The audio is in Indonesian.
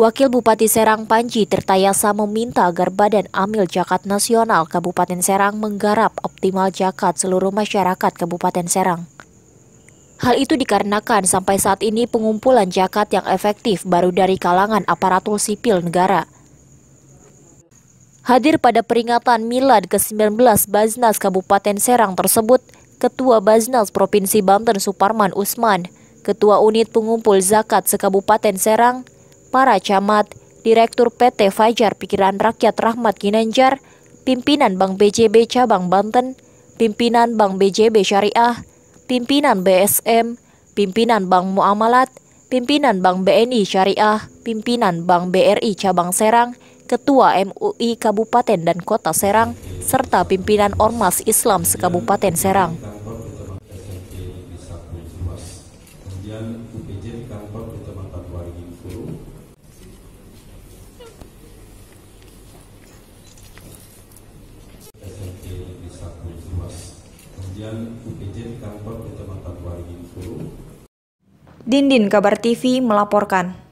Wakil Bupati Serang Panji Tirtayasa meminta agar Badan Amil Jakat Nasional Kabupaten Serang menggarap optimal jakat seluruh masyarakat Kabupaten Serang. Hal itu dikarenakan sampai saat ini pengumpulan jakat yang efektif baru dari kalangan aparatur sipil negara. Hadir pada peringatan Milad ke-19 Baznas Kabupaten Serang tersebut, Ketua Baznas Provinsi Banten Suparman Usman, Ketua Unit Pengumpul Zakat Sekabupaten Serang, para camat, Direktur PT Fajar Pikiran Rakyat Rahmat Ginanjar, pimpinan Bank BJB Cabang Banten, pimpinan Bank BJB Syariah, pimpinan BSM, pimpinan Bank Muamalat, pimpinan Bank BNI Syariah, pimpinan Bank BRI Cabang Serang, Ketua MUI Kabupaten dan Kota Serang, serta pimpinan Ormas Islam sekabupaten Serang. Jenjal UPJ di kantor Kecamatan Waringin Solo. Dindin Kabar TV melaporkan.